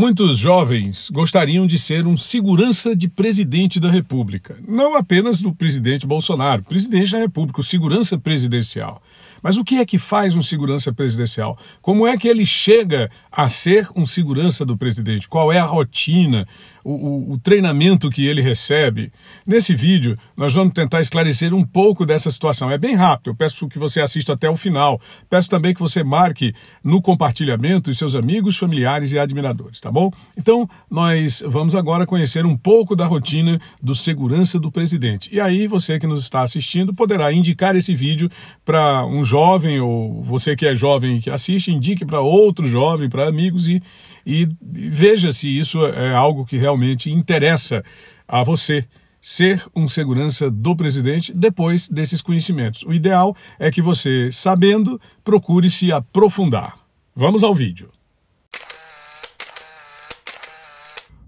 Muitos jovens gostariam de ser um segurança de presidente da República. Não apenas do presidente Bolsonaro, presidente da República, o segurança presidencial. Mas o que é que faz um segurança presidencial? Como é que ele chega a ser um segurança do presidente? Qual é a rotina, o, o, o treinamento que ele recebe? Nesse vídeo, nós vamos tentar esclarecer um pouco dessa situação. É bem rápido, eu peço que você assista até o final. Peço também que você marque no compartilhamento os seus amigos, familiares e admiradores. Tá? tá bom? Então, nós vamos agora conhecer um pouco da rotina do segurança do presidente. E aí, você que nos está assistindo poderá indicar esse vídeo para um jovem ou você que é jovem e que assiste, indique para outro jovem, para amigos e, e veja se isso é algo que realmente interessa a você ser um segurança do presidente depois desses conhecimentos. O ideal é que você, sabendo, procure se aprofundar. Vamos ao vídeo.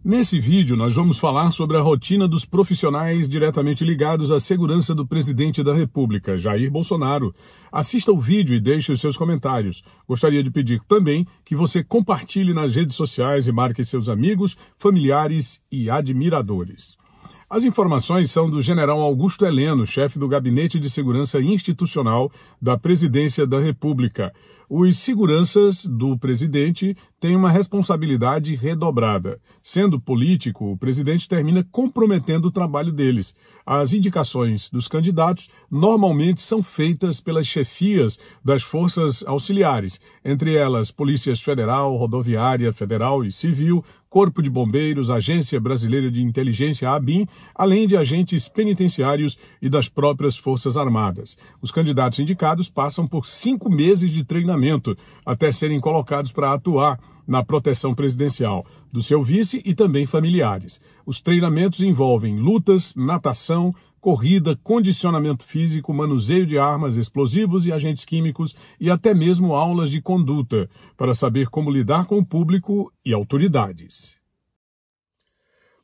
Nesse vídeo, nós vamos falar sobre a rotina dos profissionais diretamente ligados à segurança do presidente da República, Jair Bolsonaro. Assista o vídeo e deixe os seus comentários. Gostaria de pedir também que você compartilhe nas redes sociais e marque seus amigos, familiares e admiradores. As informações são do general Augusto Heleno, chefe do Gabinete de Segurança Institucional da Presidência da República os seguranças do presidente têm uma responsabilidade redobrada. Sendo político, o presidente termina comprometendo o trabalho deles. As indicações dos candidatos normalmente são feitas pelas chefias das forças auxiliares, entre elas Polícias Federal, Rodoviária Federal e Civil, Corpo de Bombeiros, Agência Brasileira de Inteligência, ABIN, além de agentes penitenciários e das próprias Forças Armadas. Os candidatos indicados passam por cinco meses de treinamento treinamento até serem colocados para atuar na proteção presidencial do seu vice e também familiares. Os treinamentos envolvem lutas, natação, corrida, condicionamento físico, manuseio de armas, explosivos e agentes químicos e até mesmo aulas de conduta para saber como lidar com o público e autoridades.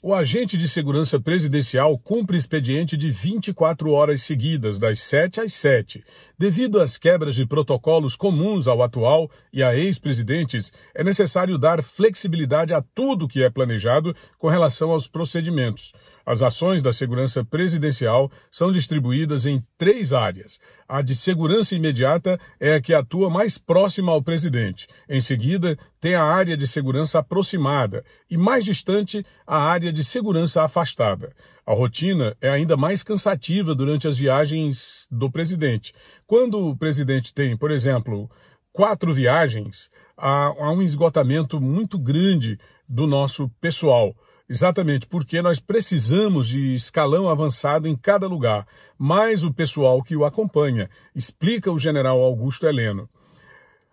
O agente de segurança presidencial cumpre expediente de 24 horas seguidas, das 7 às 7. Devido às quebras de protocolos comuns ao atual e a ex-presidentes, é necessário dar flexibilidade a tudo que é planejado com relação aos procedimentos. As ações da segurança presidencial são distribuídas em três áreas. A de segurança imediata é a que atua mais próxima ao presidente. Em seguida, tem a área de segurança aproximada e, mais distante, a área de segurança afastada. A rotina é ainda mais cansativa durante as viagens do presidente. Quando o presidente tem, por exemplo, quatro viagens, há, um esgotamento muito grande do nosso pessoal. Exatamente, porque nós precisamos de escalão avançado em cada lugar, mais o pessoal que o acompanha, explica o general Augusto Heleno.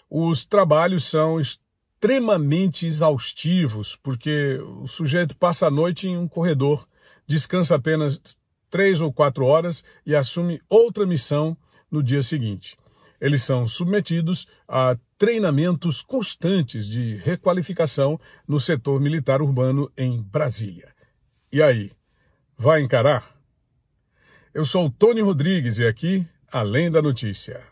Os trabalhos são extremamente exaustivos, porque o sujeito passa a noite em um corredor, descansa apenas três ou quatro horas e assume outra missão no dia seguinte. Eles são submetidos a treinamentos constantes de requalificação no setor militar urbano em Brasília. E aí, vai encarar? Eu sou o Tony Rodrigues e aqui, além da notícia.